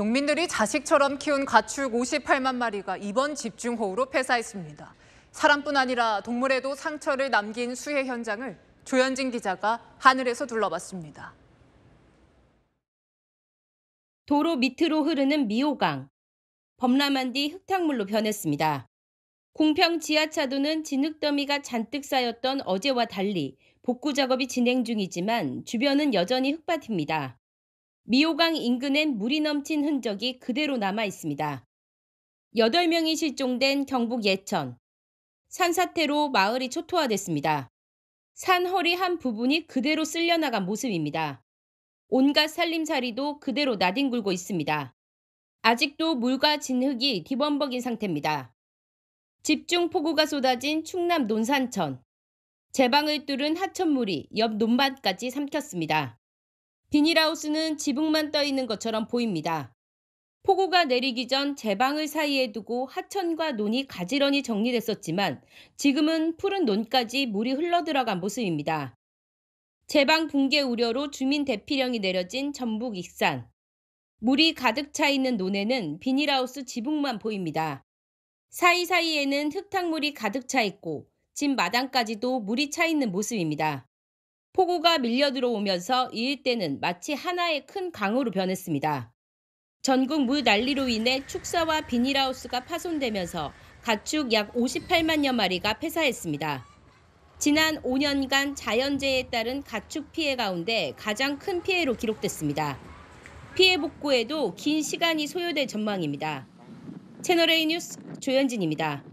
농민들이 자식처럼 키운 가축 58만 마리가 이번 집중호우로 폐사했습니다. 사람뿐 아니라 동물에도 상처를 남긴 수해 현장을 조현진 기자가 하늘에서 둘러봤습니다. 도로 밑으로 흐르는 미호강. 범람한 뒤 흙탕물로 변했습니다. 공평 지하차도는 진흙더미가 잔뜩 쌓였던 어제와 달리 복구 작업이 진행 중이지만 주변은 여전히 흙밭입니다. 미호강 인근엔 물이 넘친 흔적이 그대로 남아 있습니다. 8명이 실종된 경북 예천. 산사태로 마을이 초토화됐습니다. 산 허리 한 부분이 그대로 쓸려나간 모습입니다. 온갖 살림살이도 그대로 나뒹굴고 있습니다. 아직도 물과 진흙이 뒤범벅인 상태입니다. 집중 폭우가 쏟아진 충남 논산천. 제방을 뚫은 하천물이 옆 논밭까지 삼켰습니다. 비닐하우스는 지붕만 떠 있는 것처럼 보입니다. 폭우가 내리기 전제 방을 사이에 두고 하천과 논이 가지런히 정리됐었지만 지금은 푸른 논까지 물이 흘러들어간 모습입니다. 제방 붕괴 우려로 주민 대피령이 내려진 전북 익산. 물이 가득 차 있는 논에는 비닐하우스 지붕만 보입니다. 사이사이에는 흙탕물이 가득 차 있고 집 마당까지도 물이 차 있는 모습입니다. 폭우가 밀려 들어오면서 이 일대는 마치 하나의 큰 강으로 변했습니다. 전국 물 난리로 인해 축사와 비닐하우스가 파손되면서 가축 약 58만여 마리가 폐사했습니다. 지난 5년간 자연재해에 따른 가축 피해 가운데 가장 큰 피해로 기록됐습니다. 피해 복구에도 긴 시간이 소요될 전망입니다. 채널A 뉴스 조현진입니다.